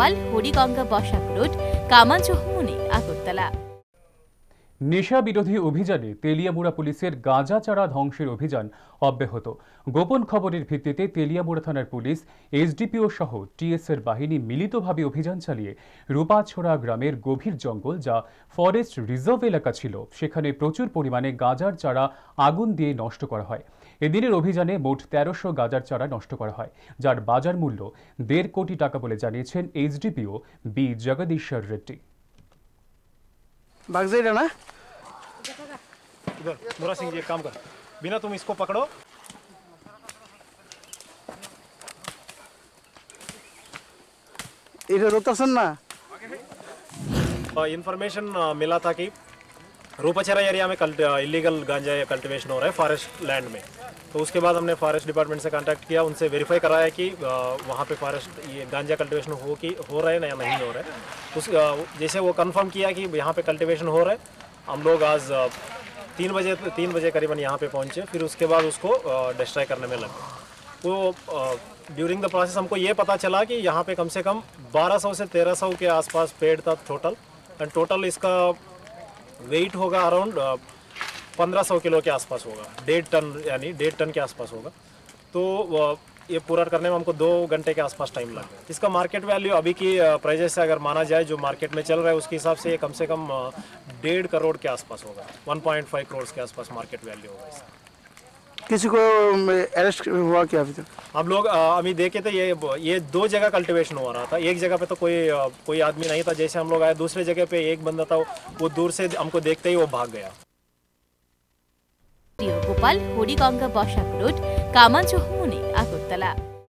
Gopal Hariganga Basak road কামাঞ্চহমনি আগরতলা নেশা বিরোধী অভিযানে তেলিয়ামুড়া পুলিশের গাঁজা চারা ধ্বংসের অভিযান অব্যাহত গোপন খবরের ভিত্তিতে তেলিয়ামুড়া থানার পুলিশ এসডিপিও সহ টিএসএর বাহিনী মিলিতভাবে অভিযান চালিয়ে রূপাছড়া গ্রামের গভীর জঙ্গল যা ফরেস্ট রিজার্ভ এলাকা ছিল সেখানে প্রচুর পরিমাণে গাঁজার চারা আগুন দিয়ে নষ্ট করা হয় এদিনের অভিযানে মোট তেরোশো গাজার চারা নষ্ট করা হয় যার বাজার মূল্য দেড় কোটি টাকা বলে জানিয়েছেন এইচডিপিও বি জগদীশ্বর রেড্ডি ইনফরমেশন মিলা থাকি রূপচারা এরিয়া মে ইলিগল গাঞ্জা কল্টিভেশন হো রে ফরেস্ট ল্যান্ড মে तो उसके बाद हमने फॉरेस्ट डिपार्टमेंट से कांटेक्ट किया उनसे वेरीफाई कराया कि वहाँ पे फॉरेस्ट ये गांजा कल्टीवेशन हो कि हो रहा है ना या नहीं हो रहा है उस जैसे वो कंफर्म किया कि यहाँ पे कल्टीवेशन हो रहा है हम लोग आज तीन बजे तीन बजे करीबन यहाँ पे पहुँचे फिर उसके बाद उसको डिस्ट्रॉय करने में लगे वो ड्यूरिंग द प्रोसेस हमको ये पता चला कि यहाँ पर कम से कम बारह से तेरह के आसपास पेड़ था टोटल एंड टोटल इसका वेट होगा अराउंड 1500 किलो के आसपास होगा डेढ़ टन यानी डेढ़ टन के आसपास होगा तो ये पूरा करने में हमको दो घंटे के आसपास टाइम लग गया इसका मार्केट वैल्यू अभी की प्राइजेस से अगर माना जाए जो मार्केट में चल रहा है उसके हिसाब से कम से कम डेढ़ करोड़ के आसपास होगा 1.5 करोड़ के आसपास मार्केट वैल्यू होगा इसका किसी को अरेस्ट हुआ क्या अभी तक हम लोग अभी देखे थे ये ये दो जगह कल्टीवेशन हो रहा था एक जगह पे तो कोई कोई आदमी नहीं था जैसे हम लोग आए दूसरे जगह पे एक बंदा था वो दूर से हमको देखते ही वो भाग गया প্রিয় গোপাল হরিগঙ্গা বসাক রোড কামাঞ্চহমনে আগরতলা